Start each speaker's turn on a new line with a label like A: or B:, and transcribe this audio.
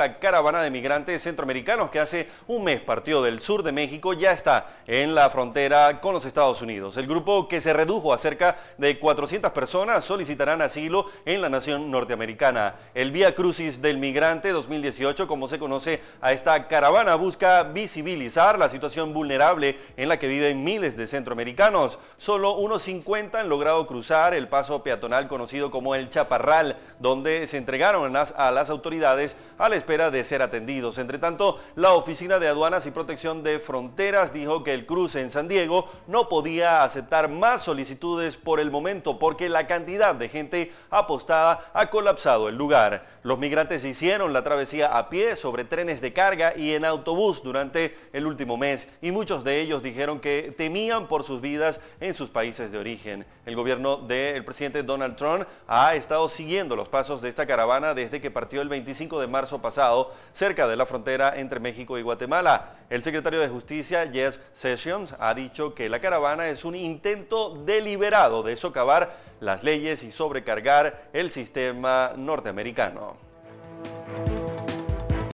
A: La caravana de migrantes centroamericanos que hace un mes partió del sur de México ya está en la frontera con los Estados Unidos. El grupo que se redujo a cerca de 400 personas solicitarán asilo en la nación norteamericana. El Vía Crucis del Migrante 2018, como se conoce a esta caravana, busca visibilizar la situación vulnerable en la que viven miles de centroamericanos. Solo unos 50 han logrado cruzar el paso peatonal conocido como el Chaparral, donde se entregaron a las autoridades al espectáculo de ser atendidos. Entre tanto, la Oficina de Aduanas y Protección de Fronteras dijo que el cruce en San Diego no podía aceptar más solicitudes por el momento porque la cantidad de gente apostada ha colapsado el lugar. Los migrantes hicieron la travesía a pie sobre trenes de carga y en autobús durante el último mes y muchos de ellos dijeron que temían por sus vidas en sus países de origen. El gobierno del presidente Donald Trump ha estado siguiendo los pasos de esta caravana desde que partió el 25 de marzo pasado cerca de la frontera entre México y Guatemala. El secretario de Justicia, Jeff Sessions, ha dicho que la caravana es un intento deliberado de socavar las leyes y sobrecargar el sistema norteamericano.